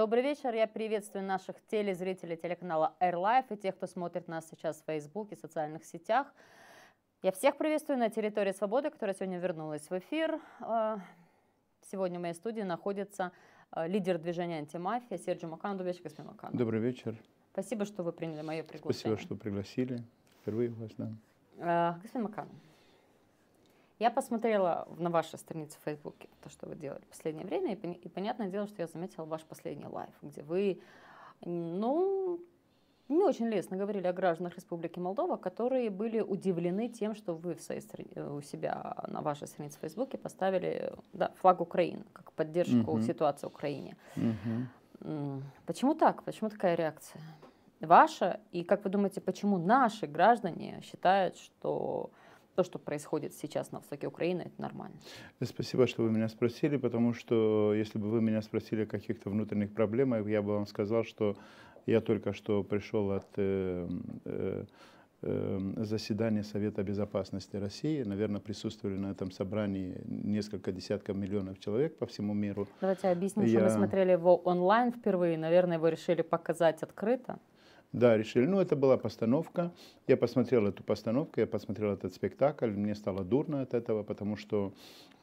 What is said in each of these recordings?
Добрый вечер, я приветствую наших телезрителей телеканала AirLife и тех, кто смотрит нас сейчас в Facebook и социальных сетях. Я всех приветствую на территории свободы, которая сегодня вернулась в эфир. А, сегодня в моей студии находится а, лидер движения «Антимафия» Серджи Макан. Добрый вечер, Спасибо, что вы приняли мое приглашение. Спасибо, что пригласили. Впервые вас, да. А, господин Макан, я посмотрела на вашей странице в Фейсбуке то, что вы делали в последнее время, и, пон и понятное дело, что я заметила ваш последний лайф, где вы, ну, не очень лестно говорили о гражданах Республики Молдова, которые были удивлены тем, что вы в своей стране, э, у себя на вашей странице в Фейсбуке поставили да, флаг Украины как поддержку угу. ситуации в Украине. Угу. Почему так? Почему такая реакция? Ваша и как вы думаете, почему наши граждане считают, что то, что происходит сейчас на востоке Украины, это нормально. Спасибо, что вы меня спросили, потому что если бы вы меня спросили о каких-то внутренних проблемах, я бы вам сказал, что я только что пришел от э, э, э заседание Совета Безопасности России. Наверное, присутствовали на этом собрании несколько десятков миллионов человек по всему миру. Давайте объясним, Я... что мы смотрели его онлайн впервые. Наверное, вы решили показать открыто. Да, решили, ну это была постановка, я посмотрел эту постановку, я посмотрел этот спектакль, мне стало дурно от этого, потому что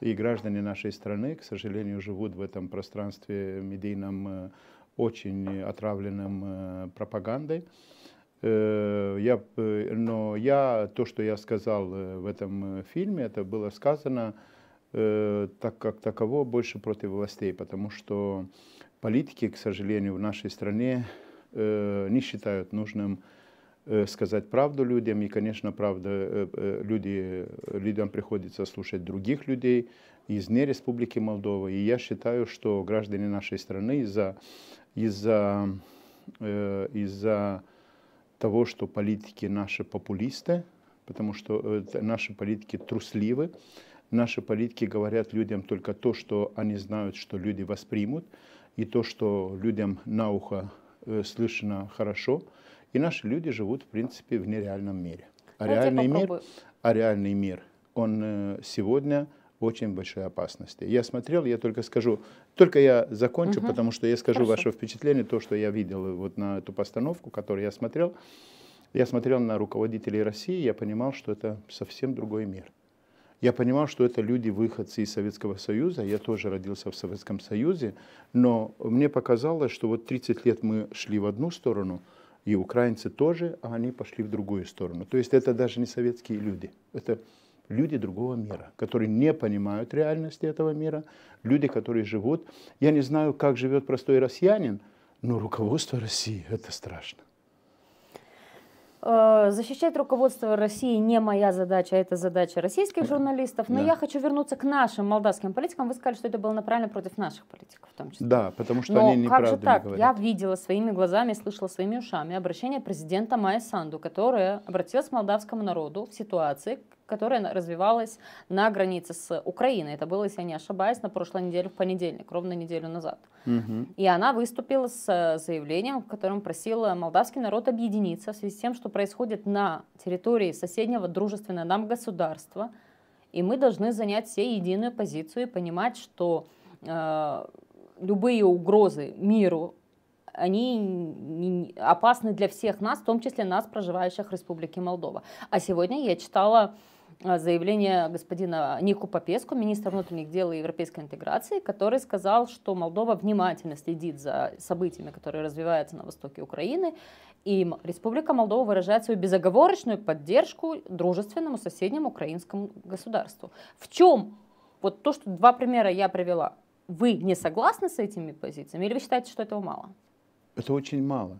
и граждане нашей страны, к сожалению, живут в этом пространстве медийном, э, очень отравленном э, пропагандой. Э, я, но я, то, что я сказал в этом фильме, это было сказано так как таково больше против властей, потому что политики, к сожалению, в нашей стране Э, не считают нужным э, сказать правду людям. И, конечно, правда, э, люди, людям приходится слушать других людей из не Республики Молдова. И я считаю, что граждане нашей страны из-за из-за из-за того, что политики наши популисты, потому что наши политики трусливы, наши политики говорят людям только то, что они знают, что люди воспримут, и то, что людям на ухо Э, слышно хорошо, и наши люди живут, в принципе, в нереальном мире. А реальный мир, а реальный мир, он э, сегодня очень большой опасности. Я смотрел, я только скажу, только я закончу, угу. потому что я скажу Хорошо. ваше впечатление, то, что я видел э, вот на эту постановку, которую я смотрел. Я смотрел на руководителей России, я понимал, что это совсем другой мир. Я понимал, что это люди выходцы из Советского Союза, я тоже родился в Советском Союзе, но мне показалось, что вот 30 лет мы шли в одну сторону, и украинцы тоже, а они пошли в другую сторону. То есть это даже не советские люди, это люди другого мира, которые не понимают реальности этого мира, люди, которые живут. Я не знаю, как живет простой россиянин, но руководство России – это страшно. Э, защищать руководство России не моя задача, а это задача российских журналистов. Но да. я хочу вернуться к нашим молдавским политикам. Вы сказали, что это было направлено против наших политиков в том числе. Да, потому что но они неправду как же так? Не я видела своими глазами, слышала своими ушами обращение президента Майя Санду, которая обратилась к молдавскому народу в ситуации, которая развивалась на границе с Украиной. Это было, если я не ошибаюсь, на прошлой неделе, в понедельник, ровно неделю назад. Угу. И она выступила с э, заявлением, в котором просила молдавский народ объединиться в связи с тем, что происходит на территории соседнего дружественного нам государства. И мы должны занять все единую позицию и понимать, что э, любые угрозы миру, они опасны для всех нас, в том числе нас, проживающих в Республике Молдова. А сегодня я читала Э, заявление господина Нику Попеску, министра внутренних дел и европейской интеграции, который сказал, что Молдова внимательно следит за событиями, которые развиваются на востоке Украины, и Республика Молдова выражает свою безоговорочную поддержку дружественному соседнему украинскому государству. В чем вот то, что два примера я привела, вы не согласны с этими позициями или вы считаете, что этого мало? Это очень мало.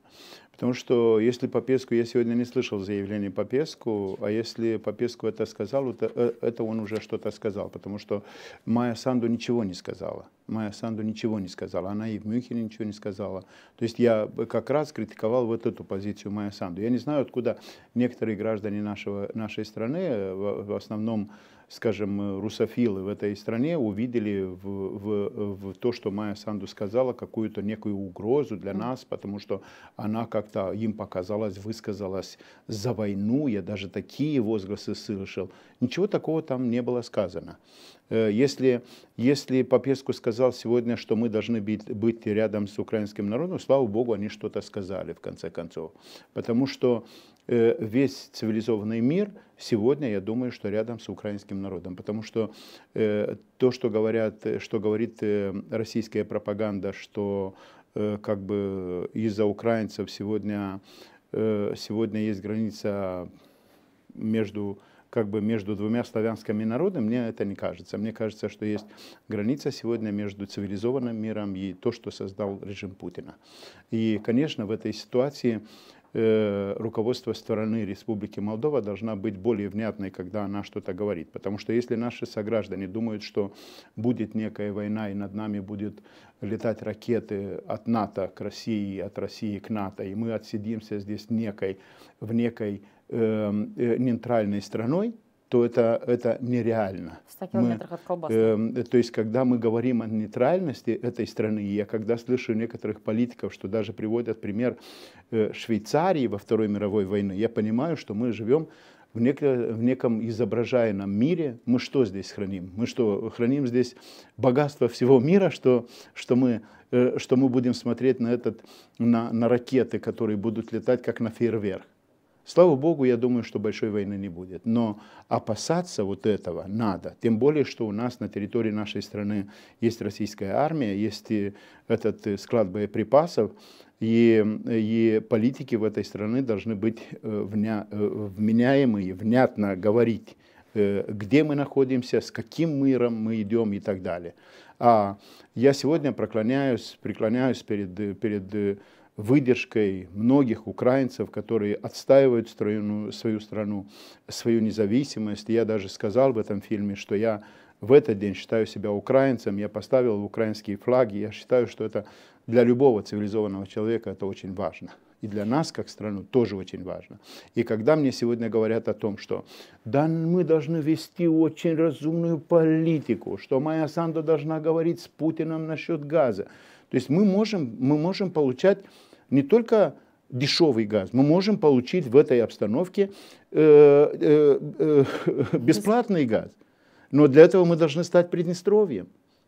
Потому что если Попеску, я сегодня не слышал заявление Попеску, а если Попеску это сказал, это, это он уже что-то сказал, потому что Майя Санду ничего не сказала. Майя Санду ничего не сказала, она и в Мюнхене ничего не сказала. То есть я как раз критиковал вот эту позицию Майя Санду. Я не знаю, откуда некоторые граждане нашего, нашей страны, э, в основном скажем, э, русофилы в этой стране увидели в, в, в то, что Майя Санду сказала, какую-то некую угрозу для нас, потому что она как-то им показалась, высказалась за войну. Я даже такие возгласы слышал. Ничего такого там не было сказано. Э, если, если Попеску сказал сегодня, что мы должны быть, быть рядом с украинским народом, слава богу, они что-то сказали в конце концов. Потому что Э, весь цивилизованный мир сегодня, я думаю, что рядом с украинским народом. Потому что э, то, что, говорят, э, что говорит российская пропаганда, что как бы из-за украинцев сегодня, сегодня есть граница между как бы между двумя славянскими народами, мне это не кажется. Мне кажется, что есть граница сегодня между цивилизованным миром и то, что создал режим Путина. И, конечно, в этой ситуации Э, руководство стороны Республики Молдова должна быть более внятной, когда она что-то говорит. Потому что если наши сограждане думают, что будет некая война и над нами будут летать ракеты от НАТО к России, от России к НАТО, и мы отсидимся здесь некой, в некой э, э, нейтральной страной, то это, это нереально. В 100 километрах мы, от колбасы. Э, эм, то есть, когда мы говорим о нейтральности этой страны, я когда слышу некоторых политиков, что даже приводят пример э, Швейцарии во Второй мировой войне, я понимаю, что мы живем в, нек в неком изображаемом мире. Мы что здесь храним? Мы что, храним здесь богатство всего мира, что, что мы э, что мы будем смотреть на, этот, на, на ракеты, которые будут летать как на фейерверк. Слава Богу, я думаю, что большой войны не будет. Но опасаться вот этого надо. Тем более, что у нас на территории нашей страны есть российская армия, есть этот э, склад боеприпасов, и, э, и политики в этой стране должны быть э, вня, вменяемые, внятно говорить, где мы находимся, с каким миром мы идем и так далее. А я сегодня проклоняюсь, преклоняюсь перед, перед выдержкой многих украинцев, которые отстаивают страну, свою страну, свою независимость. Я даже сказал в этом фильме, что я в этот день считаю себя украинцем, я поставил украинские флаги, я считаю, что это для любого цивилизованного человека это очень важно. И для нас, как страну, тоже очень важно. И когда мне сегодня говорят о том, что да, мы должны вести очень разумную политику, что Майя Санду должна говорить с Путиным насчет газа, то есть мы можем, мы можем получать не только дешевый газ мы можем получить в этой обстановке э, э, э, бесплатный газ. Но для этого мы должны стать Приднестровьем.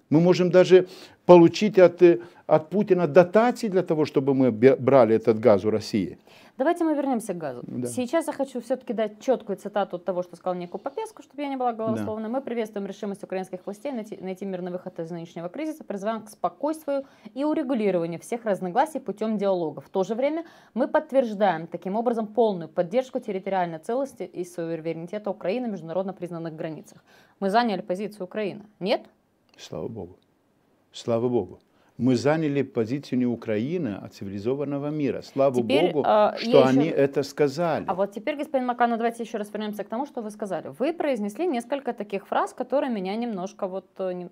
Мы можем даже получить от, от Путина дотации для того, чтобы мы брали этот газ у России. Давайте мы вернемся к газу. Да. Сейчас я хочу все-таки дать четкую цитату от того, что сказал Нику Попеску, чтобы я не была голословна. Да. Мы приветствуем решимость украинских властей найти, найти мирный выход из нынешнего кризиса, призываем к спокойствию и урегулированию всех разногласий путем диалога. В то же время мы подтверждаем таким образом полную поддержку территориальной целости и суверенитета Украины в международно признанных границах. Мы заняли позицию Украины. Нет? Слава Богу. Слава Богу мы заняли позицию не Украины, а цивилизованного мира. Слава теперь, Богу, э, что они еще... это сказали. А вот теперь, господин Макану, давайте еще раз вернемся к тому, что вы сказали. Вы произнесли несколько таких фраз, которые меня немножко вот... Э,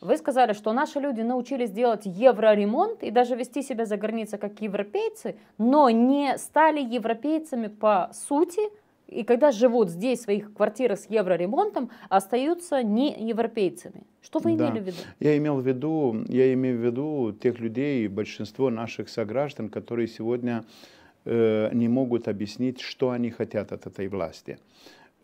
вы сказали, что наши люди научились делать евроремонт и даже вести себя за границей как европейцы, но не стали европейцами по сути, и когда живут здесь в своих квартирах с евроремонтом, остаются не европейцами. Что вы да. имели в виду? Я имел в виду, я имею в виду тех людей, большинство наших сограждан, которые сегодня э, не могут объяснить, что они хотят от этой власти.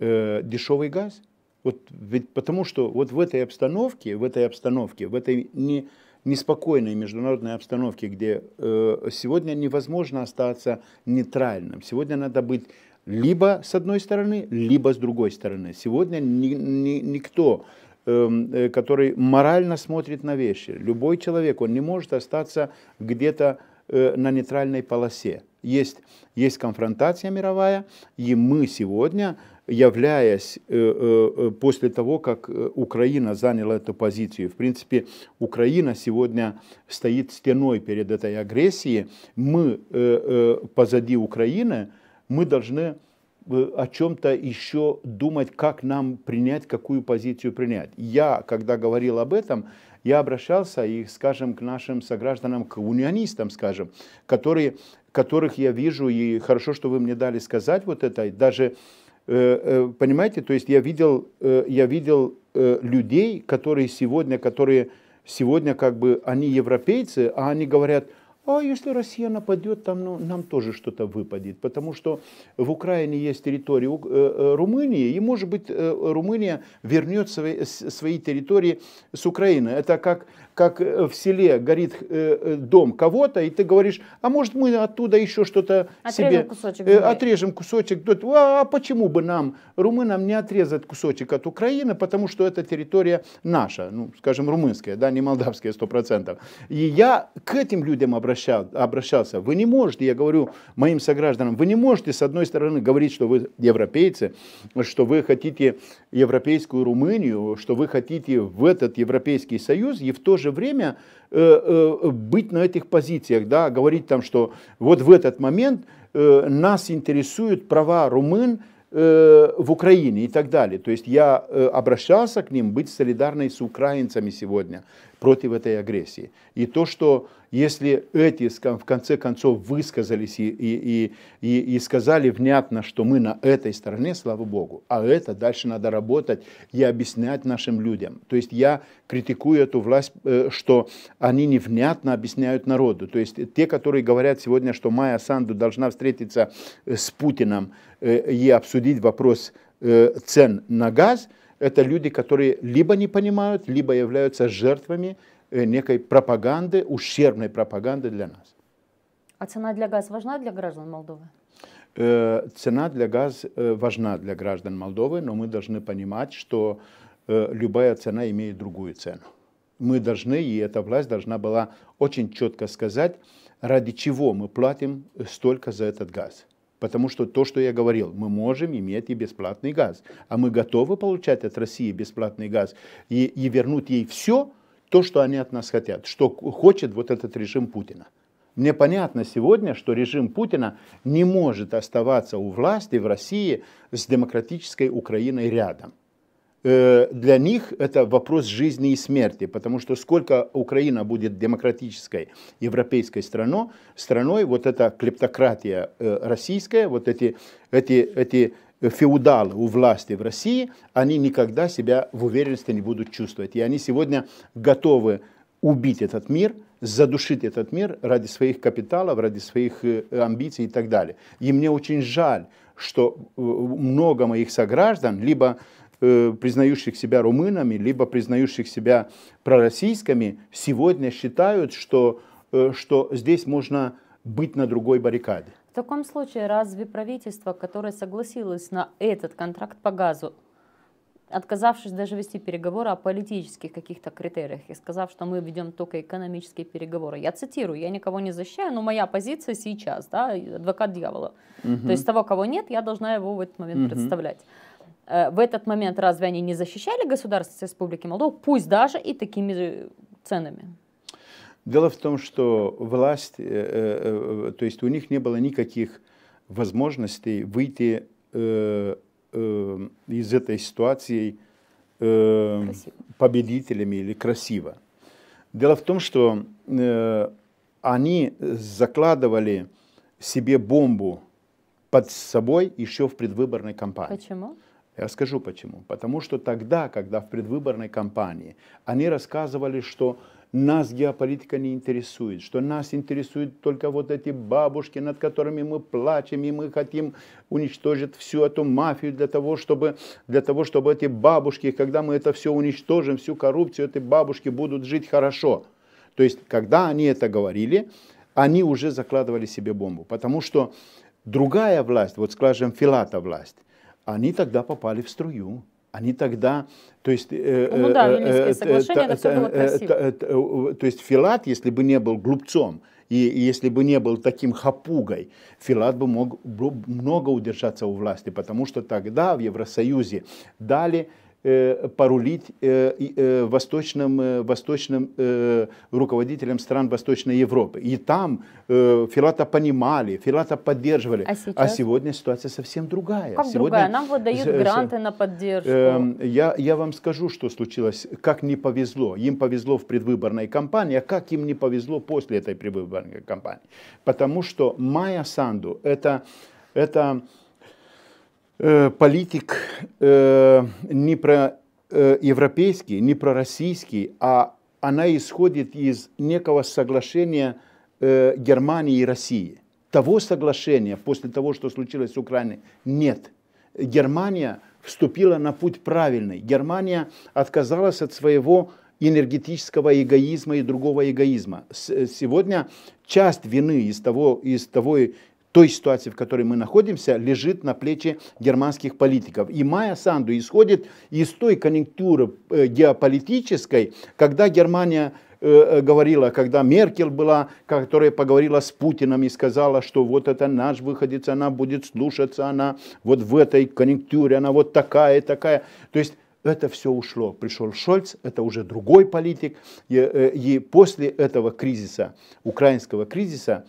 Э, дешевый газ? Вот, ведь потому что вот в этой обстановке, в этой обстановке, в этой не неспокойной международной обстановке, где э, сегодня невозможно остаться нейтральным. Сегодня надо быть либо с одной стороны, либо с другой стороны. Сегодня ни, ни, никто, эм, э, который морально смотрит на вещи, любой человек, он не может остаться где-то э, на нейтральной полосе. Есть, есть конфронтация мировая, и мы сегодня являясь э, э, э, после того, как Украина заняла эту позицию. В принципе, Украина сегодня стоит стеной перед этой агрессией. Мы позади Украины, мы должны э, о чем-то еще думать, как нам принять, какую позицию принять. Я, когда говорил об этом, я обращался и, скажем, к нашим согражданам, к унионистам, скажем, которые, которых я вижу, и хорошо, что вы мне дали сказать вот это, даже, э, э, понимаете, то есть я видел, я видел людей, которые сегодня, которые сегодня как бы они европейцы, а они говорят – а если Россия нападет, там ну, нам тоже что-то выпадет. Потому что в Украине есть территория э, э, Румынии, и, может быть, э, Румыния вернет свои, свои территории с Украины. Это как как э, в селе горит э, э, дом кого-то, и ты говоришь, а может мы оттуда еще что-то себе... Кусочек земли. отрежем кусочек. «А, а почему бы нам, румынам, не отрезать кусочек от Украины, потому что это территория наша, ну, скажем, румынская, да, не молдавская, сто процентов. И я к этим людям обращал, обращался. Вы не можете, я говорю моим согражданам, вы не можете, с одной стороны, говорить, что вы европейцы, что вы хотите европейскую Румынию, что вы хотите в этот Европейский Союз, и в то же же время э, э, быть на этих позициях, да, говорить там, что вот в этот момент э, нас интересуют права румын в Украине и так далее. То есть я обращался к ним быть солидарной с украинцами сегодня, против этой агрессии. И то, что если эти в конце концов высказались и, и, и, и сказали внятно, что мы на этой стороне, слава Богу, а это дальше надо работать и объяснять нашим людям. То есть я критикую эту власть, э, что они невнятно объясняют народу. То есть те, которые говорят сегодня, что Майя Санду должна встретиться э, с Путиным э, и обсудить вопрос цен на газ – это люди, которые либо не понимают, либо являются жертвами э, некой пропаганды, ущербной пропаганды для нас. А цена для газа важна для граждан Молдовы? Э, цена для газа э, важна для граждан Молдовы, но мы должны понимать, что любая цена имеет другую цену. Мы должны, и эта власть должна была очень четко сказать, ради чего мы платим столько за этот газ. Потому что то, что я говорил, мы можем иметь и бесплатный газ. А мы готовы получать от России бесплатный газ и, и вернуть ей все то, что они от нас хотят, что хочет вот этот режим Путина. Мне понятно сегодня, что режим Путина не может оставаться у власти в России с демократической Украиной рядом. Э, для них это вопрос жизни и смерти, потому что сколько Украина будет демократической европейской страной, страной вот эта клептократия э, российская, вот эти, эти, эти феудалы у власти в России, они никогда себя в уверенности не будут чувствовать. И они сегодня готовы убить этот мир, задушить этот мир ради своих капиталов, ради своих э, амбиций и так далее. И мне очень жаль, что много моих сограждан либо Э, признающих себя румынами, либо признающих себя пророссийскими, сегодня считают, что, э, что здесь можно быть на другой баррикаде. В таком случае разве правительство, которое согласилось на этот контракт по газу, отказавшись даже вести переговоры о политических каких-то критериях и сказав, что мы ведем только экономические переговоры. Я цитирую, я никого не защищаю, но моя позиция сейчас, да, адвокат дьявола. Угу. То есть того, кого нет, я должна его в этот момент угу. представлять. Э, в этот момент разве они не защищали государственность Республики Молдова, пусть даже и такими ценами? Дело в том, что власть, э, э, то есть у них не было никаких возможностей выйти из этой ситуации красиво. победителями или красиво. Дело в том, что они закладывали себе бомбу под собой еще в предвыборной кампании. Почему? Я скажу почему. Потому что тогда, когда в предвыборной кампании они рассказывали, что нас геополитика не интересует, что нас интересуют только вот эти бабушки, над которыми мы плачем, и мы хотим уничтожить всю эту мафию для того, чтобы, для того, чтобы эти бабушки, когда мы это все уничтожим, всю коррупцию, эти бабушки будут жить хорошо. То есть, когда они это говорили, они уже закладывали себе бомбу, потому что другая власть, вот скажем, Филата власть, они тогда попали в струю. Они тогда, то есть... То есть Филат, если бы не был глупцом, и если бы не был таким хапугой, Филат бы мог много удержаться у власти, потому что тогда в Евросоюзе дали Э, порулить э, э, восточным, восточным руководителям стран Восточной Европы. И там Филата понимали, Филата поддерживали. А, а сейчас? а сегодня ситуация совсем другая. Как сегодня... другая? Нам выдают гранты на поддержку. Эм, я, я вам скажу, что случилось, как не повезло. Им повезло в предвыборной кампании, а как им не повезло после этой предвыборной кампании. Потому что Майя Санду это... это Э, политик э, не про э, европейский, не про российский, а она исходит из некого соглашения э, Германии и России. Того соглашения после того, что случилось с Украиной, нет. Германия вступила на путь правильный. Германия отказалась от своего энергетического эгоизма и другого эгоизма. Э, сегодня часть вины из того, из того той ситуации, в которой мы находимся, лежит на плече германских политиков. И Майя Санду исходит из той конъюнктуры э, геополитической, когда Германия э, э, говорила, когда Меркель была, которая поговорила с Путиным и сказала, что вот это наш выходец, она будет слушаться, она вот в этой конъюнктуре, она вот такая, такая. То есть это все ушло. Пришел Шольц, это уже другой политик. И, и после этого кризиса, украинского кризиса,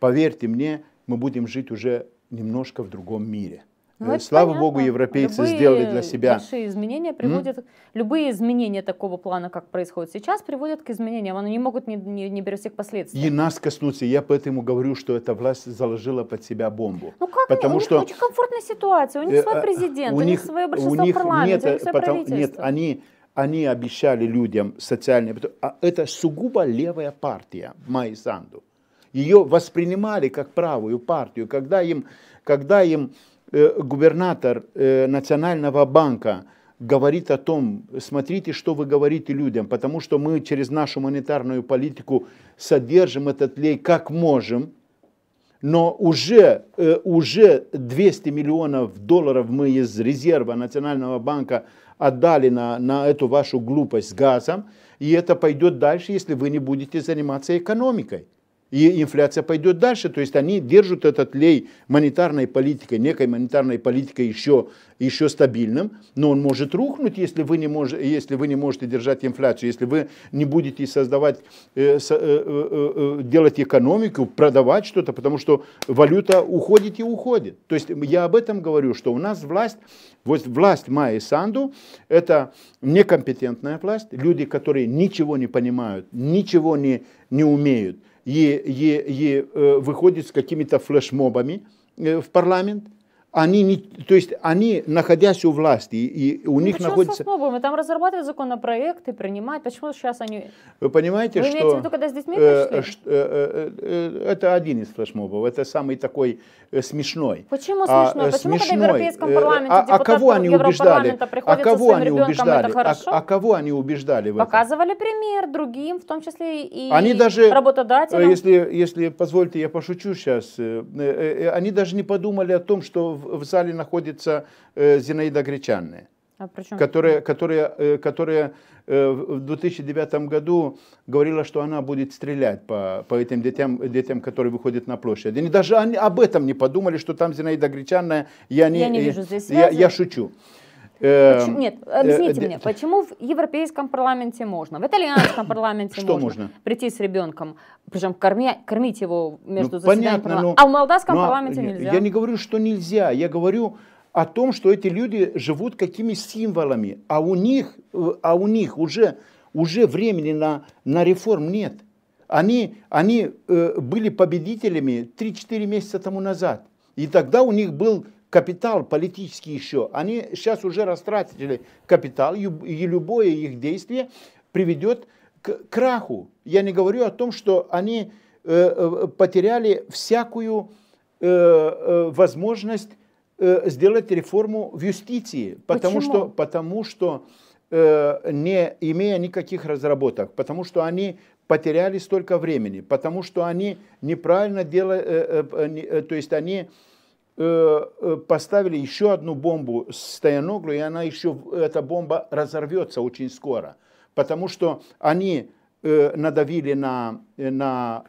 поверьте мне, мы будем жить уже немножко в другом мире. Ну, э, Слава понятно. богу, европейцы любые сделали для себя. Большие изменения приводят, mm? любые изменения такого плана, как происходит сейчас, приводят к изменениям. Они не могут не, не, не беречь всех последствий. И нас коснуться. Я поэтому говорю, что эта власть заложила под себя бомбу. Ну как? Потому у что, них очень комфортная ситуация. У них э, свой э, президент, у, у них свое большинство у них парламента, нет, у них свое потому, правительство. Нет, они они обещали людям социальные... А это сугубо левая партия Майсанду. Санду ее воспринимали как правую партию, когда им, когда им э, губернатор э, Национального банка говорит о том, смотрите, что вы говорите людям, потому что мы через нашу монетарную политику содержим этот лей как можем, но уже, э, уже 200 миллионов долларов мы из резерва Национального банка отдали на, на эту вашу глупость с газом, и это пойдет дальше, если вы не будете заниматься экономикой и инфляция пойдет дальше. То есть они держат этот лей монетарной политикой, некой монетарной политикой еще, еще стабильным, но он может рухнуть, если вы, не мож, если вы не можете держать инфляцию, если вы не будете создавать, э, со, э э, э, э, делать экономику, продавать что-то, потому что валюта уходит и уходит. То есть я об этом говорю, что у нас власть, вот власть Майи Санду, это некомпетентная власть, люди, которые ничего не понимают, ничего не, не умеют, и, и, и э, выходит с какими-то флешмобами э, в парламент – они не, то есть они, находясь у власти, и у них почему находится... Почему мы там разрабатывать законопроекты, принимать, почему сейчас они... Вы понимаете, Вы что... Вы виду, когда с детьми э, э, э, э, это один из флешмобов, это самый такой смешной. Почему а, смешной? Почему, смешной? когда в Европейском парламенте а, а кого они а убеждали? А кого они убеждали? А, а кого они убеждали в Показывали пример другим, в том числе и они даже, работодателям. Если, если позвольте, я пошучу сейчас. Они даже не подумали о том, что в зале находится э, Зинаида Гречанная. А причем... которая, которая, э, которая э, в 2009 году говорила, что она будет стрелять по, по этим детям, детям, которые выходят на площадь. Они даже они об этом не подумали, что там Зинаида Гречанная, я, не, я, не вижу здесь связи. я, я шучу. Э, почему, эм, нет, э, объясните э, мне, почему в Европейском парламенте можно, в итальянском парламенте что можно, можно прийти с ребенком, причем кормя, кормить его между ну, заседаниями, понятно, но, а в молдавском но, ну, а, парламенте нельзя? Я не говорю, что нельзя, я говорю о том, что эти люди живут какими символами, а у них, а у них уже, уже времени на, на реформ нет. Они, они э, были победителями 3-4 месяца тому назад. И тогда у них был капитал политический еще, они сейчас уже растратили капитал, и любое их действие приведет к краху. Я не говорю о том, что они э, э, потеряли всякую э, возможность сделать реформу в юстиции, потому Почему? что, потому что не имея никаких разработок, потому что они потеряли столько времени, потому что они неправильно делали, то есть они Э, э, поставили еще одну бомбу с Таяноглу, и она еще, эта бомба разорвется очень скоро, потому что они э, надавили на, на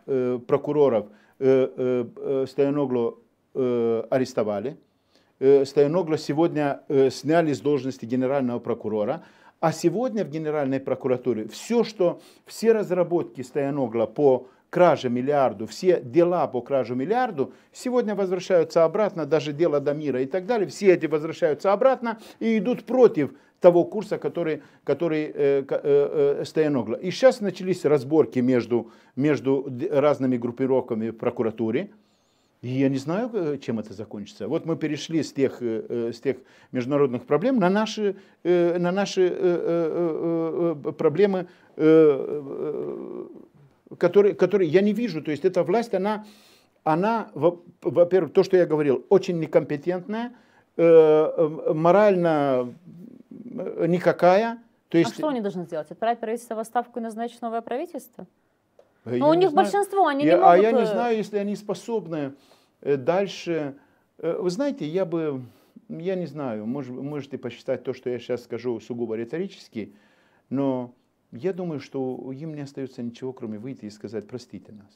прокуроров, Стояноглу арестовали, Стояноглу сегодня сняли с должности генерального прокурора, а сегодня в Генеральной прокуратуре все, что все разработки Стояногла по краже миллиарду, все дела по кражу миллиарду сегодня возвращаются обратно, даже дело до мира и так далее, все эти возвращаются обратно и идут против того курса, который, который э, э, э, И сейчас начались разборки между, между разными группировками в прокуратуре. И я не знаю, э, чем это закончится. Вот мы перешли с тех, э, э, с тех международных проблем на наши, на наши проблемы который, который я не вижу. То есть эта власть, она, она во-первых, то, что я говорил, очень некомпетентная, э, э морально э, никакая. То а есть... А что они должны сделать? Отправить правительство в отставку и назначить новое правительство? Э, но ну, у них знаю. большинство, они а я, не могут... А я не знаю, если они способны дальше... Вы знаете, я бы... Я не знаю, может, можете посчитать то, что я сейчас скажу, сугубо риторически, но я думаю, что им не остается ничего, кроме выйти и сказать, простите нас.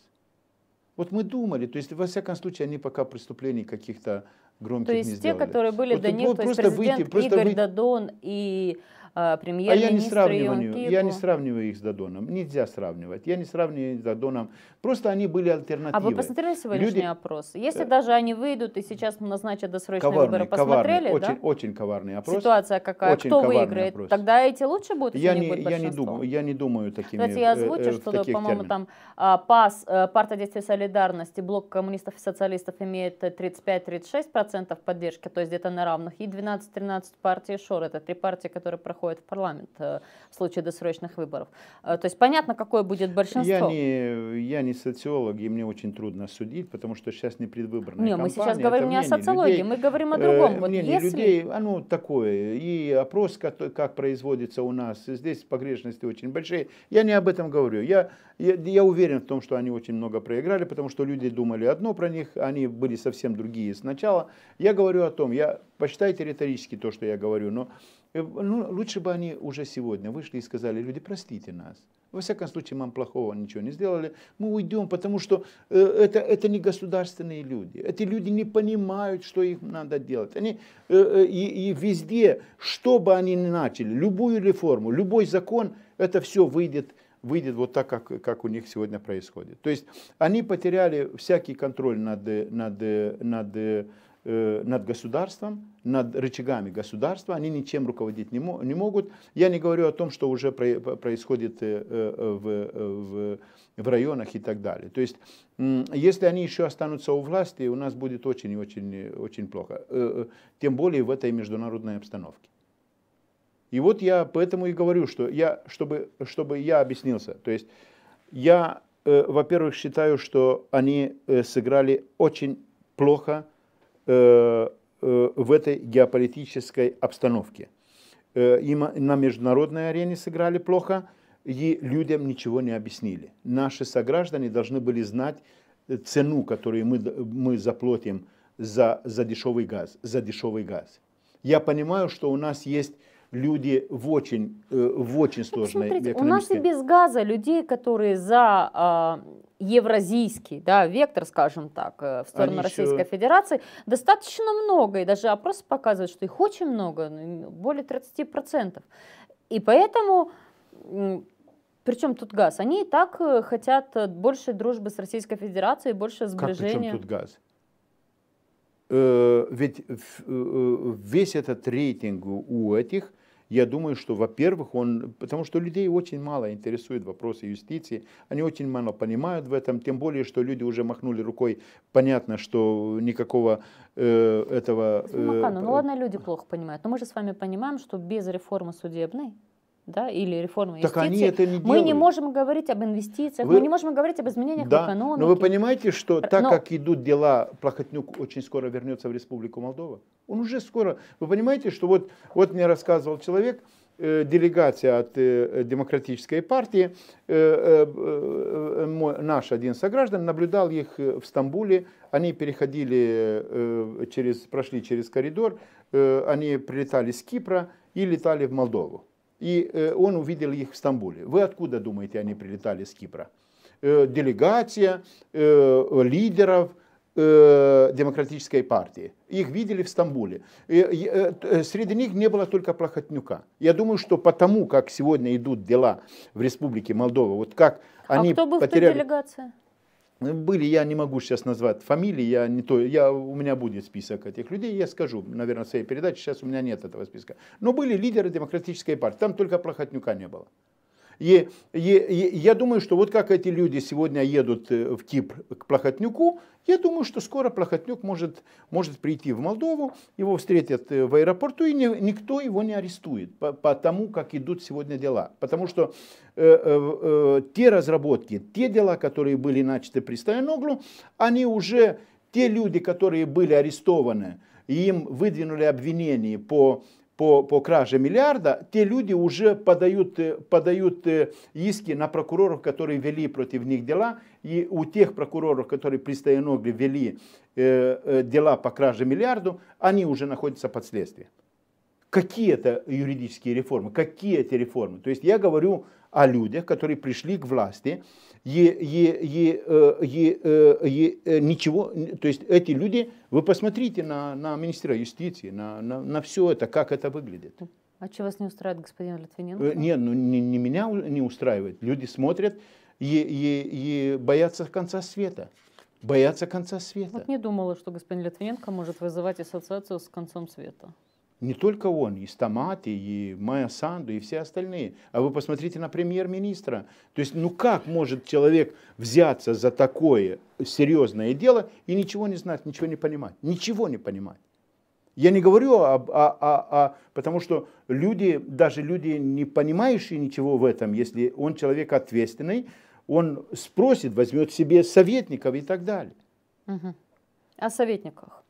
Вот мы думали, то есть, во всяком случае, они пока преступлений каких-то громких не сделали. То есть те, которые были вот, до них, вот, то есть президент выйти, Игорь выйти. Дадон и премьер-министра э, а я не сравниваю, Я не сравниваю их с Дадоном. Нельзя сравнивать. Я не сравниваю их с Дадоном. Просто они были альтернативы. А вы посмотрели сегодняшний Люди... опрос? Если э, даже они выйдут и сейчас назначат досрочные коварный, выборы, посмотрели? Коварный, да? очень, очень коварный опрос. Ситуация какая? Очень Кто выиграет? Опрос. Тогда эти лучше будут? Я не, будет я не думаю, я не думаю такими. Кстати, я озвучу, э, э что, по-моему, там а, ПАС, а, партия действия солидарности, блок коммунистов и социалистов имеет 35-36% поддержки, то есть где-то на равных, и 12-13 партии ШОР. Это три партии, которые проходят заходит в парламент э, в случае досрочных выборов. Э, то есть понятно, какое будет большинство. Я не, я не социолог, и мне очень трудно судить, потому что сейчас не предвыборная не, кампания. Мы сейчас говорим не о социологии, людей, мы говорим о другом. Э, вот мнение если... людей, оно такое. И опрос, как, как производится у нас, здесь погрешности очень большие. Я не об этом говорю. Я, я, я уверен в том, что они очень много проиграли, потому что люди думали одно про них, они были совсем другие сначала. Я говорю о том, я посчитайте риторически то, что я говорю, но Э, ну, лучше бы они уже сегодня вышли и сказали, люди, простите нас. Во всяком случае, нам плохого ничего не сделали. Мы уйдем, потому что э, это, это не государственные люди. Эти люди не понимают, что их надо делать. Они, э, и, и везде, что бы они ни начали, любую реформу, любой закон, это все выйдет выйдет вот так, как, как у них сегодня происходит. То есть они потеряли всякий контроль над, над, над Э, над государством, над рычагами государства, они ничем руководить не, не могут. Я не говорю о том, что уже про, э, происходит э, в, в, в районах и так далее. То есть, если они еще останутся у власти, у нас будет очень и очень, очень плохо. Тем более в этой международной обстановке. И вот я поэтому и говорю, что я, чтобы, чтобы я объяснился. То есть, я, во-первых, считаю, что они сыграли очень плохо Э, э, в этой геополитической обстановке. Э, и на международной арене сыграли плохо, и людям ничего не объяснили. Наши сограждане должны были знать цену, которую мы, мы заплатим за, за дешевый газ. За дешевый газ. Я понимаю, что у нас есть люди в очень, э, в очень ну, сложной ну, смотрите, У нас и без газа людей, которые за а, евразийский да, вектор, скажем так, э, в сторону Они Российской еще... Федерации, достаточно много. И даже опросы показывают, что их очень много, ну, более 30%. И поэтому причем тут газ? Они и так э, хотят больше дружбы с Российской Федерацией, больше сближения. Как причем тут газ? Э, ведь э, весь этот рейтинг у этих я думаю, что, во-первых, он, потому что людей очень мало интересует вопросы юстиции, они очень мало понимают в этом, тем более, что люди уже махнули рукой, понятно, что никакого э, этого... Э, Макану, ну э, ладно, люди плохо понимают, но мы же с вами понимаем, что без реформы судебной да, или реформа юстиции, так они это не мы не можем говорить об инвестициях, вы... мы не можем говорить об изменениях да, в экономике. Но вы понимаете, что так но... как идут дела, Плохотнюк очень скоро вернется в Республику Молдова. Он уже скоро. Вы понимаете, что вот, вот мне рассказывал человек, э, делегация от э, Демократической партии, э, э, э, э мой, наш один сограждан, наблюдал их в Стамбуле. Они переходили через, прошли через коридор, они прилетали с Кипра и летали в Молдову и э, он увидел их в Стамбуле. Вы откуда думаете, они прилетали с Кипра? Э, делегация э, лидеров демократической партии. Их видели в Стамбуле. Среди них не было только Плохотнюка. Я думаю, что потому, как сегодня идут дела в Республике Молдова, вот как а они кто был потеряли... в той делегации? Ну, были, я не могу сейчас назвать фамилии, я не то, я, у меня будет список этих людей, я скажу, наверное, в своей передаче, сейчас у меня нет этого списка. Но были лидеры демократической партии, там только Плохотнюка не было. И, и, и я думаю, что вот как эти люди сегодня едут э, в Кипр к Плохотнюку, я думаю, что скоро Плохотнюк может, может прийти в Молдову, его встретят э, в аэропорту, и не, никто его не арестует по, по тому, как идут сегодня дела. Потому что э, э, э, те разработки, те дела, которые были начаты при Стояноглу, они уже, те люди, которые были арестованы, и им выдвинули обвинение по по, по краже миллиарда, те люди уже подают, э, подают э, иски на прокуроров, которые вели против них дела, и у тех прокуроров, которые при вели э, э, дела по краже миллиарду, они уже находятся под следствием. Какие это юридические реформы? Какие эти реформы? То есть я говорю о людях, которые пришли к власти, и, и, и, э, и, э, и э, ничего, то есть эти люди, вы посмотрите на, на министра юстиции, на, на, на все это, как это выглядит. А что вас не устраивает, господин Литвиненко? Нет, ну не, не меня не устраивает. Люди смотрят и, и, и боятся конца света. Боятся конца света. Вот не думала, что господин Литвиненко может вызывать ассоциацию с концом света. Не только он, и Стаматы, и Майя Санду, и все остальные. А вы посмотрите на премьер-министра. То есть, ну как может человек взяться за такое серьезное дело и ничего не знать, ничего не понимать? Ничего не понимать. Я не говорю, о, о, о, о, потому что люди, даже люди, не понимающие ничего в этом, если он человек ответственный, он спросит, возьмет себе советников и так далее. Угу. О советниках.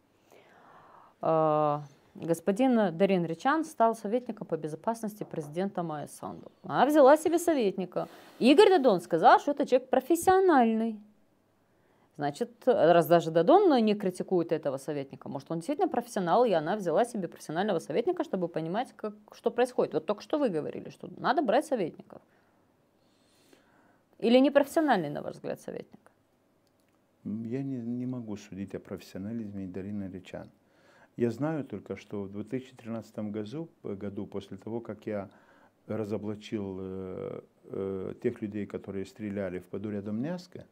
А, господин Дарин Ричан стал советником по безопасности президента Майя Санду. Она взяла себе советника. Игорь Дадон сказал, что это человек профессиональный. Значит, раз даже Дадон не критикует этого советника, может, он действительно профессионал, и она взяла себе профессионального советника, чтобы понимать, как, что происходит. Вот только что вы говорили, что надо брать советников. Или непрофессиональный, на ваш взгляд, советник? Я не, не могу судить о профессионализме Дарины Ричан. Я знаю только, что в 2013 году, году после того, как я разоблачил э, э, тех людей, которые стреляли в Подуре Домняска,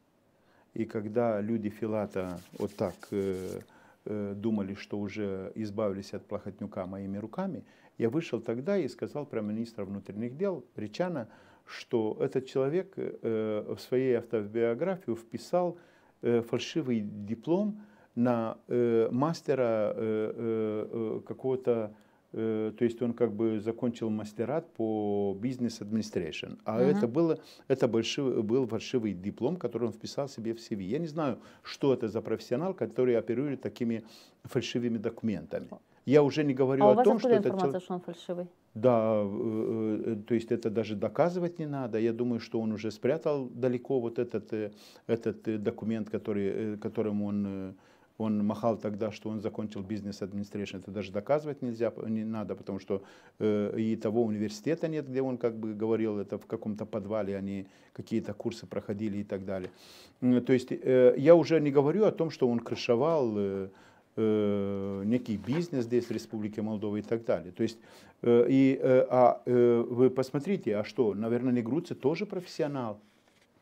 и когда люди Филата вот так э, э, думали, что уже избавились от Плохотнюка моими руками, я вышел тогда и сказал про министра внутренних дел Речана, что этот человек э, в своей автобиографию вписал э, фальшивый диплом, на э, мастера э, э, э, какого-то, э, то есть он как бы закончил мастерат по бизнес administration, а uh-huh. это было это большой, был фальшивый диплом, который он вписал себе в CV. Я не знаю, что это за профессионал, который оперирует такими фальшивыми документами. Я уже не говорю а о том, что это... информация, что он фальшивый? Да, э, э, то есть это даже доказывать не надо. Я думаю, что он уже спрятал далеко вот этот, этот документ, который, которым он он махал тогда, что он закончил бизнес администрацию. Это даже доказывать нельзя, не надо, потому что э, и того университета нет, где он как бы говорил, это в каком-то подвале они какие-то курсы проходили и так далее. То есть э, я уже не говорю о том, что он крышевал э, э, некий бизнес здесь в Республике Молдова и так далее. То есть, э, и, э, а э, вы посмотрите, а что, наверное, Негруци тоже профессионал,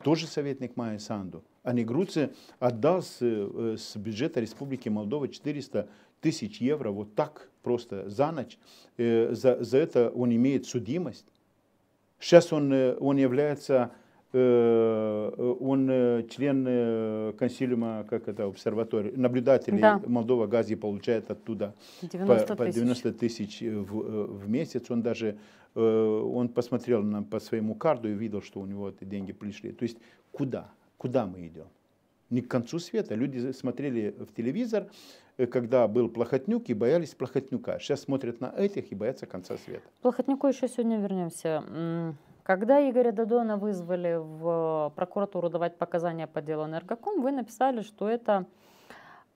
тоже советник Майя Санду. Анигруция отдал с, э, с бюджета Республики Молдова 400 тысяч евро вот так просто за ночь. Э, за, за это он имеет судимость. Сейчас он, э, он является он член консилиума, как это, обсерватории, наблюдателей да. Молдова газ получает оттуда 90 по, по 90 тысяч в, в месяц. Он даже он посмотрел на, по своему карду и видел, что у него эти деньги пришли. То есть куда? Куда мы идем? Не к концу света. Люди смотрели в телевизор, э, когда был Плохотнюк и боялись Плохотнюка. Сейчас смотрят на этих и боятся конца света. Плохотнюку еще сегодня вернемся. Когда Игоря Дадона вызвали в прокуратуру давать показания по делу Энергоком, вы написали, что это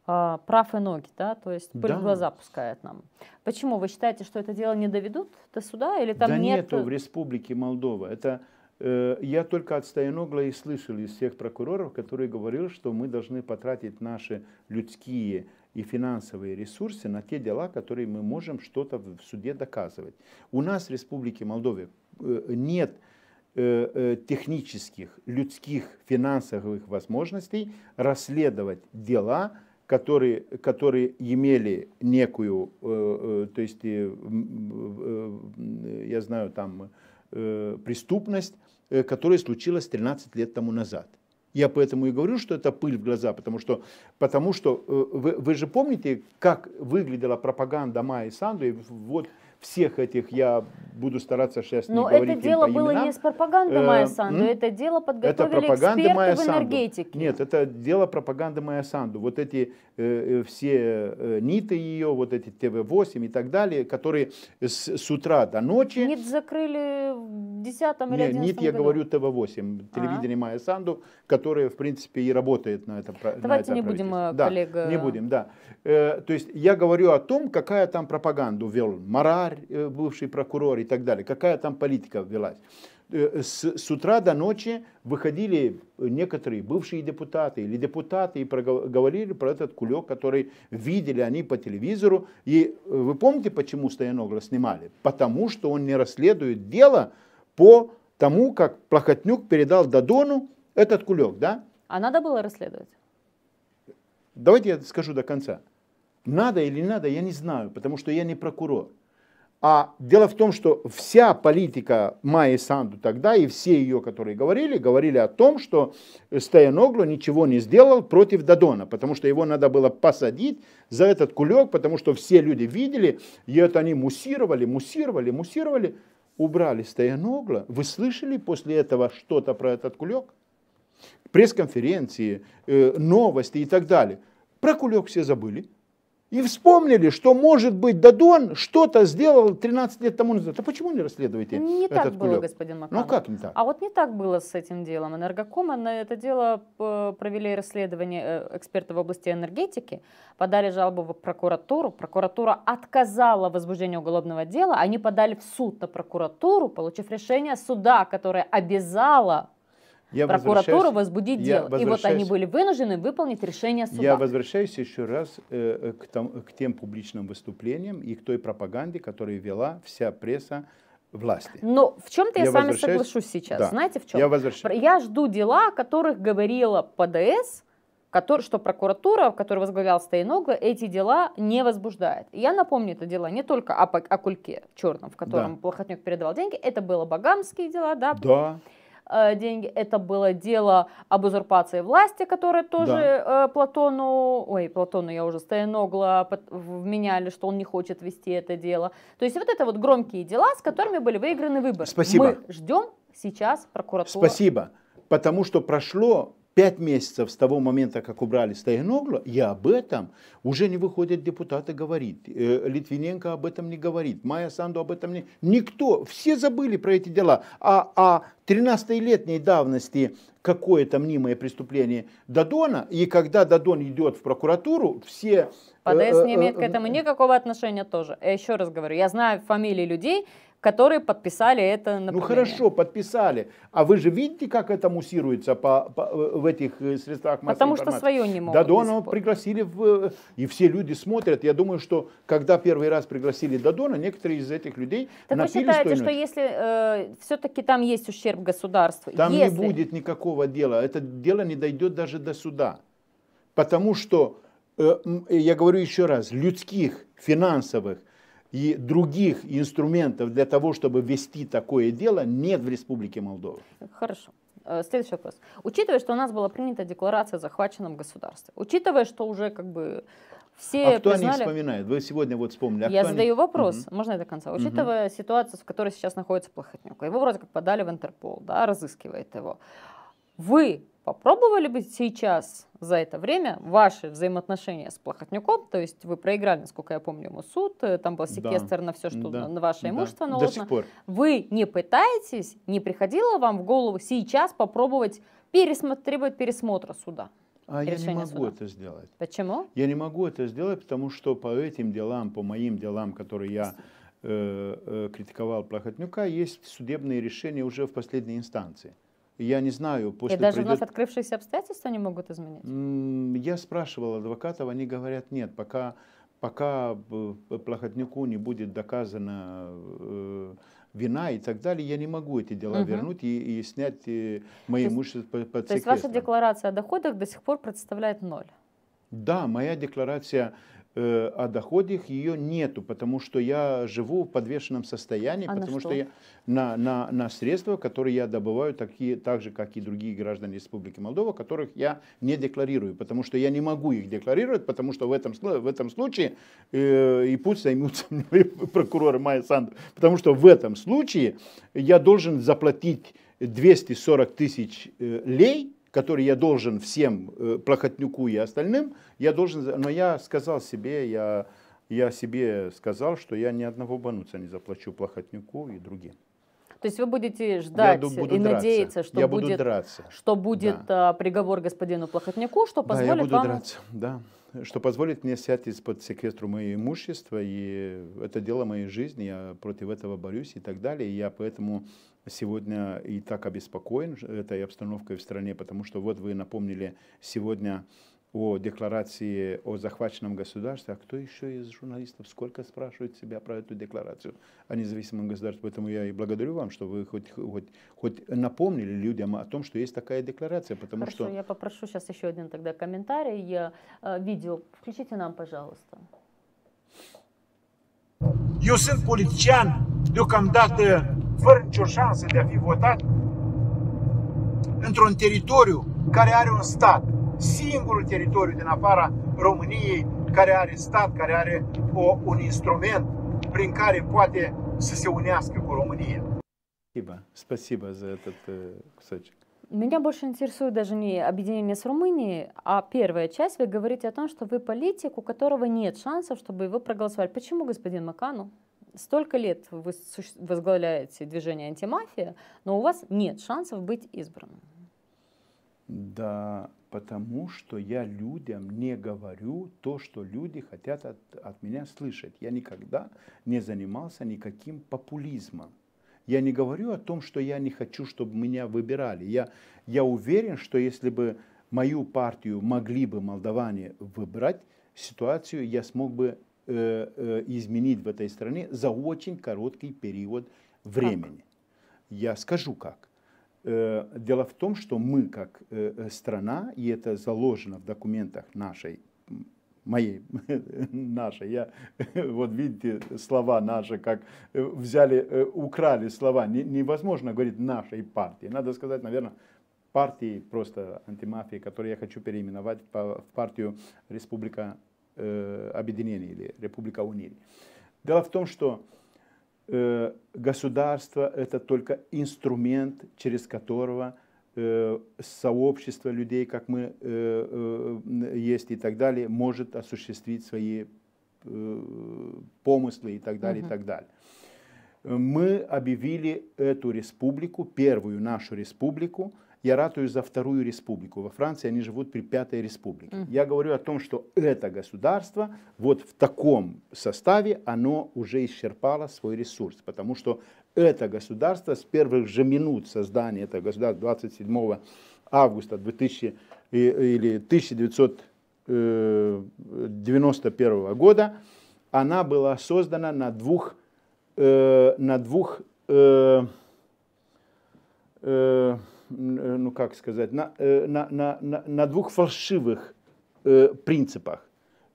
э, прав и ноги, да, то есть пыль да. в глаза пускает нам. Почему? Вы считаете, что это дело не доведут до суда или там да нет? нету в республике Молдова. Это Э, я только от Стояногла и слышал из всех прокуроров, который говорил, что мы должны потратить наши людские и финансовые ресурсы на те дела, которые мы можем что-то в суде доказывать. У нас в Республике Молдове э, нет э, технических, людских, финансовых возможностей расследовать дела, которые, которые имели некую, то есть, я знаю, там Э, преступность, э, которая случилась 13 лет тому назад. Я поэтому и говорю, что это пыль в глаза, потому что, потому что э, вы, вы же помните, как выглядела пропаганда Майи Санду, и вот всех этих я буду стараться сейчас Но не говорить Но это дело было именам. не с пропагандой Майя э, Санду, это дело подготовили это эксперты в энергетике. Нет, это дело пропаганды Майя Санду. Вот эти э, э все э, ниты ее, вот эти ТВ-8 и так далее, которые с, с утра до ночи... НИТ закрыли в 10 или нет, 11 НИТ, я говорю, ТВ-8, телевидение а Майя Санду, которое, в принципе, и работает на этом Давайте на не будем, э, да, коллега... не будем, да. Э, то есть я говорю о том, какая там пропаганда вел мораль, главарь, э, бывший прокурор и так далее. Какая там политика велась? Э, с, с утра до ночи выходили некоторые бывшие депутаты или депутаты и говорили про этот кулек, который видели они по телевизору. И э, вы помните, почему Стояногла снимали? Потому что он не расследует дело по тому, как Плохотнюк передал Дадону этот кулек, да? А надо было расследовать? Давайте я скажу до конца. Надо или не надо, я не знаю, потому что я не прокурор. А дело в том, что вся политика Майи Санду тогда и все ее, которые говорили, говорили о том, что Стояноглу ничего не сделал против Дадона, потому что его надо было посадить за этот кулек, потому что все люди видели, и это они муссировали, муссировали, муссировали, убрали Стояногла. Вы слышали после этого что-то про этот кулек? Пресс-конференции, э, новости и так далее. Про кулек все забыли и вспомнили, что, может быть, Дадон что-то сделал 13 лет тому назад. А почему не расследуете Не этот так было, господин Макаров. Ну как не так? А вот не так было с этим делом. Энергокома на это дело э, провели расследование э, эксперты в области энергетики, подали жалобу в прокуратуру. Прокуратура отказала возбуждение уголовного дела. Они подали в суд на прокуратуру, получив решение суда, которое обязало я прокуратуру возбудить дело. И вот они были вынуждены выполнить решение суда. Я возвращаюсь еще раз э, э к, там, к тем публичным выступлениям и к той пропаганде, которую вела вся пресса власти. Но в чем-то я, я с вами соглашусь сейчас. Да. Знаете в чем? Я, возвращаюсь. я жду дела, о которых говорила ПДС, который, что прокуратура, которую возглавлял Стояногло, эти дела не возбуждает. Я напомню, это дела не только о, о кульке черном, в котором да. Плохотнюк передавал деньги, это было багамские дела, да? Да. Э, деньги. Это было дело об узурпации власти, которое тоже да. Э, Платону, ой, Платону я уже Стояногла вменяли, что он не хочет вести это дело. То есть вот это вот громкие дела, с которыми были выиграны выборы. Спасибо. Мы ждем сейчас прокуратуру. Спасибо. Потому что прошло пять месяцев с того момента, как убрали Стайгноглу, и об этом уже не выходят депутаты говорить. Э, Литвиненко об этом не говорит, Майя Санду об этом не... Никто, все забыли про эти дела. А, а 13-летней давности какое-то мнимое преступление Дадона, и когда Дадон идет в прокуратуру, все... Э, ПДС не э, имеет к э, этому никакого отношения тоже. Я еще раз говорю, я знаю фамилии людей, которые подписали это направление. Ну хорошо, подписали. А вы же видите, как это муссируется по, по, в этих средствах массовой Потому информации? что свое не могут. Дадона пригласили, в, и все люди смотрят. Я думаю, что когда первый раз пригласили Дадона, некоторые из этих людей Так вы считаете, что если э, все-таки там есть ущерб государству? Там если... не будет никакого такого дела, это дело не дойдет даже до суда. Потому что, э, э, я говорю еще раз, людских, финансовых и других инструментов для того, чтобы вести такое дело, нет в Республике Молдова. Хорошо. Э, следующий вопрос. Учитывая, что у нас была принята декларация о захваченном государстве, учитывая, что уже как бы все а кто признали... они вспоминает? Вы сегодня вот вспомнили. А Я задаю они... вопрос, угу. можно я до конца? Учитывая угу. ситуацию, в которой сейчас находится Плохотнюк, его вроде как подали в Интерпол, да, разыскивает его. Вы попробовали бы сейчас за это время ваши взаимоотношения с Плохотнюком, то есть вы проиграли, насколько я помню, ему суд, э, там был секвестр да. на все, что да. на ваше имущество да. наложено. До сих пор. Вы не пытаетесь, не приходило вам в голову сейчас попробовать пересмотр, требовать пересмотра суда? А я не могу суда. это сделать. Почему? Я не могу это сделать, потому что по этим делам, по моим делам, которые я э, э, критиковал Плохотнюка, есть судебные решения уже в последней инстанции. Я не знаю, после... И даже придет... вновь открывшиеся обстоятельства не могут изменить? Я спрашивал адвокатов, они говорят, нет, пока, пока э, Плохотнюку не будет доказана э, вина и так далее, я не могу эти дела угу. вернуть и, и снять э, мои то под секретом. То есть ваша декларация о доходах до сих пор представляет ноль? Да, моя декларация Э, о доходах ее нету, потому что я живу в подвешенном состоянии, а потому что? что я на, на, на средства, которые я добываю, такие, так же, как и другие граждане Республики Молдова, которых я не декларирую, потому что я не могу их декларировать, потому что в этом, в этом случае, э, и пусть займутся прокуроры Майя Санду, потому что в этом случае я должен заплатить 240 тысяч э, лей, который я должен всем, э, Плохотнюку и остальным, я должен, но я сказал себе, я, я себе сказал, что я ни одного бонуса не заплачу Плохотнюку и другим. То есть вы будете ждать я буду и драться. надеяться, что я будет, драться. Что будет да. Э, приговор господину Плохотнюку, что позволит да, я буду вам... драться, да. Что позволит мне снять из-под секвестру мое имущество, и это дело моей жизни, я против этого борюсь и так далее. И я поэтому сегодня и так обеспокоен этой обстановкой в стране, потому что вот вы напомнили сегодня о декларации о захваченном государстве, а кто еще из журналистов сколько спрашивает себя про эту декларацию о независимом государстве. Поэтому я и благодарю вам, что вы хоть, хоть, хоть напомнили людям о том, что есть такая декларация. Потому Хорошо, что... я попрошу сейчас еще один тогда комментарий. Я, э, видео включите нам, пожалуйста. Eu sunt politician, deocamdată fără nicio șansă de a fi votat într-un teritoriu care are un stat. Singurul teritoriu din afara României care are stat, care are o, un instrument prin care poate să se unească cu România. Спасибо. за этот э, кусочек. Меня больше интересует даже не объединение с Румынией, а первая часть. Вы говорите о том, что вы политик, у которого нет шансов, чтобы его проголосовали. Почему, господин Макану? столько лет вы возглавляете движение антимафия, но у вас нет шансов быть избранным. Да, потому что я людям не говорю то, что люди хотят от, от меня слышать. Я никогда не занимался никаким популизмом. Я не говорю о том, что я не хочу, чтобы меня выбирали. Я, я уверен, что если бы мою партию могли бы молдаване выбрать, ситуацию я смог бы Э, э, изменить в этой стране за очень короткий период времени. Как? Я скажу как. Э, дело в том, что мы как страна, и это заложено в документах нашей моей, нашей. Я, вот видите, слова наши, как взяли, украли слова. Невозможно говорить нашей партии. Надо сказать, наверное, партии просто антимафии, которые я хочу переименовать в партию Республика э, объединения или Республика Унии. Дело в том, что э, государство это только инструмент, через которого э, сообщество людей, как мы э, есть и так далее, может осуществить свои помыслы и так далее, mm-hmm. и так далее мы объявили эту республику, первую нашу республику, я ратую за Вторую Республику. Во Франции они живут при Пятой Республике. Mm. Я говорю о том, что это государство вот в таком составе, оно уже исчерпало свой ресурс, потому что это государство с первых же минут создания этого государства 27 августа 2000 или 1991 э, года, она была создана на двух, э, на двух э, э, Э, ну как сказать, э, на, на, на, на двух фальшивых э, принципах.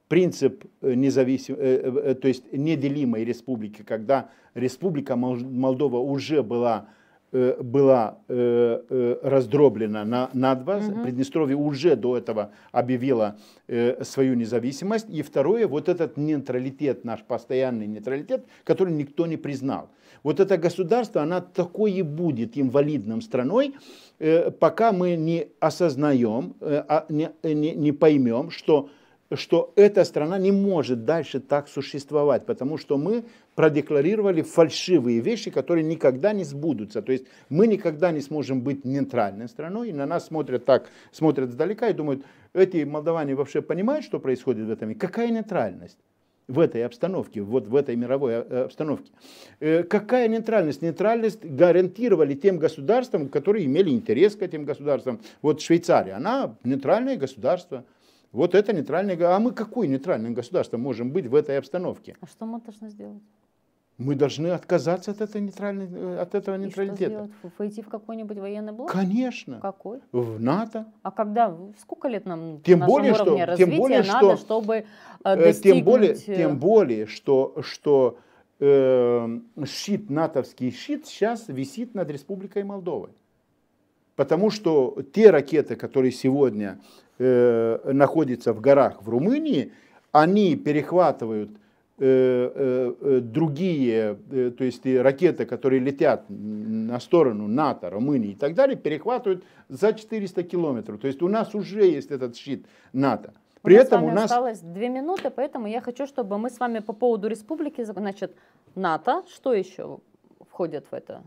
Принцип независим, то есть неделимой республики, когда республика Молдова уже была Э, была э, э, раздроблена на, на два. Угу. Приднестровье уже до этого объявило свою независимость. И второе, вот этот нейтралитет, наш постоянный нейтралитет, который никто не признал. Вот это государство, она такое и будет инвалидным страной, пока мы не осознаем, а, не, не, не поймем, что что эта страна не может дальше так существовать, потому что мы продекларировали фальшивые вещи, которые никогда не сбудутся. То есть мы никогда не сможем быть нейтральной страной, и на нас смотрят так, смотрят сдалека и думают, эти молдаване вообще понимают, что происходит в этом мире? Какая нейтральность? в этой обстановке, вот в этой мировой э, обстановке. Э, какая нейтральность? Нейтральность гарантировали тем государствам, которые имели интерес к этим государствам. Вот Швейцария, она нейтральное государство. Вот это нейтральное А мы какое нейтральное государство можем быть в этой обстановке? А что мы должны сделать? Мы должны отказаться от, этой нейтральной, э, от этого и нейтралитета. Что Войти в какой-нибудь военный блок? Конечно. Какой? В НАТО. А когда? Сколько лет нам тем на более, что, развития тем более, надо, что, чтобы достигнуть... Э, э, тем более, тем более что, что э, щит, натовский щит сейчас висит над Республикой Молдовой. Потому что те ракеты, которые сегодня э, находятся в горах в Румынии, они перехватывают Э, э, э, другие, то есть ракеты, которые летят на сторону НАТО, Румынии и так далее, перехватывают за 400 километров. То есть у нас уже есть этот щит НАТО. При у этом с вами у нас осталось две минуты, поэтому я хочу, чтобы мы с вами по поводу республики, значит, НАТО, что еще входит в это?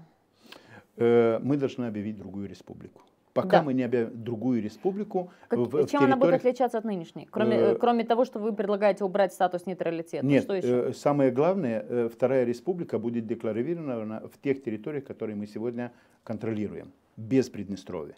Мы должны объявить другую республику пока да. мы не объявим другую республику. Как, в, чем в территориях... она будет отличаться от нынешней? Кроме, э, кроме того, что вы предлагаете убрать статус нейтралитета. Нет, что еще? Э, самое главное, э, Вторая республика будет декларирована в тех территориях, которые мы сегодня контролируем, без Приднестровья.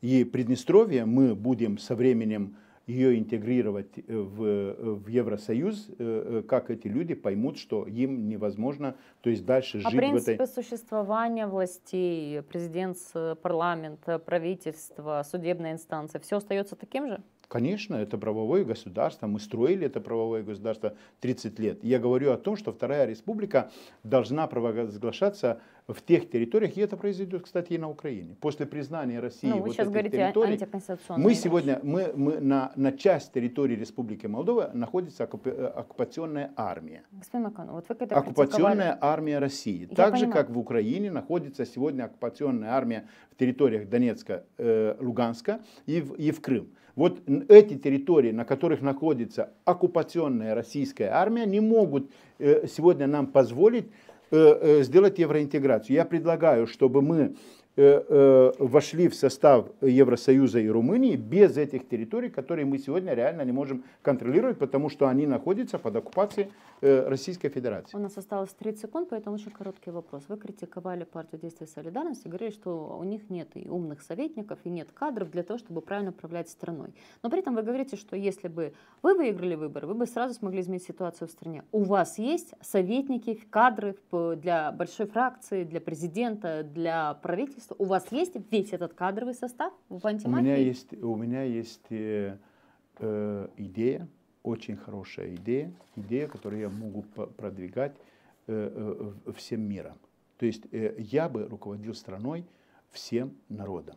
И Приднестровье мы будем со временем ее интегрировать э, в, э, в Евросоюз, э, как эти люди поймут, что им невозможно, то есть дальше а жить в этой... а существования властей, президент, парламент, правительство, судебная инстанция, все остается таким же? Конечно, это правовое государство, мы строили это правовое государство 30 лет. Я говорю о том, что Вторая Республика должна провозглашаться в тех территориях, и это произойдет, кстати, и на Украине. После признания России ну, вы вот сейчас этих говорите территорий, мы сегодня мы, мы на, на часть территории Республики Молдова находится э, оккупационная армия. Господин Макан, вот вы когда Оккупационная армия России. Я так понимаю. же, как в Украине находится сегодня оккупационная армия в территориях Донецка, э, Луганска и в, и в Крым. Вот эти территории, на которых находится оккупационная российская армия, не могут э, сегодня нам позволить Э, э, сделать евроинтеграцию. Я предлагаю, чтобы мы Э, э, вошли в состав Евросоюза и Румынии без этих территорий, которые мы сегодня реально не можем контролировать, потому что они находятся под оккупацией э, Российской Федерации. У нас осталось 30 секунд, поэтому очень короткий вопрос. Вы критиковали партию действия солидарности, говорили, что у них нет и умных советников, и нет кадров для того, чтобы правильно управлять страной. Но при этом вы говорите, что если бы вы выиграли выборы, вы бы сразу смогли изменить ситуацию в стране. У вас есть советники, кадры для большой фракции, для президента, для правительства? правительства. У вас есть весь этот кадровый состав в антимафии? У меня есть, у меня есть э, э, идея, очень хорошая идея, идея, которую я могу продвигать э, э, всем миром. То есть э, я бы руководил страной всем народом.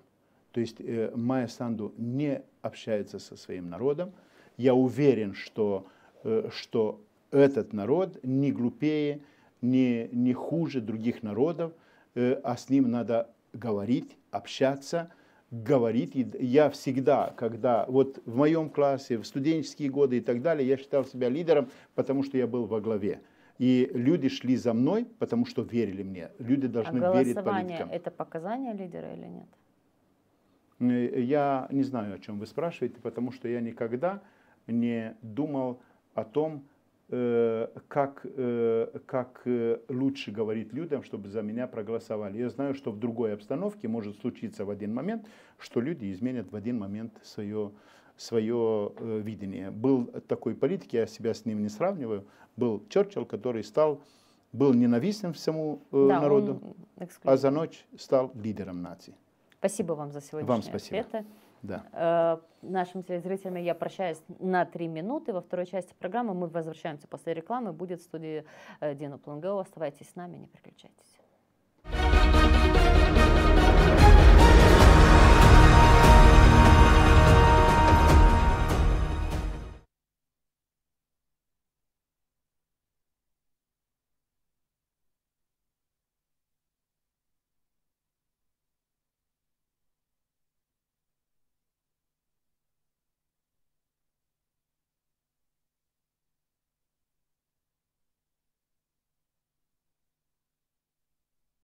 То есть э, Майя Санду не общается со своим народом. Я уверен, что, э, что этот народ не глупее, не, не хуже других народов, э, а с ним надо говорить, общаться, говорить. Я всегда, когда вот в моем классе, в студенческие годы и так далее, я считал себя лидером, потому что я был во главе. И люди шли за мной, потому что верили мне. Люди а должны а верить политикам. это показание лидера или нет? Э, я не знаю, о чем вы спрашиваете, потому что я никогда не думал о том, Э, как, э, как э, лучше говорить людям, чтобы за меня проголосовали. Я знаю, что в другой обстановке может случиться в один момент, что люди изменят в один момент свое, свое видение. Был такой политик, я себя с ним не сравниваю, был Черчилль, который стал был ненавистным всему да, народу, а за ночь стал лидером нации. Спасибо вам за сегодняшнее вам спасибо. ответы. Да. Э, нашим телезрителям я прощаюсь на три минуты. Во второй части программы мы возвращаемся после рекламы. Будет в студии э, Дина Плунгео. Оставайтесь с нами, не переключайтесь.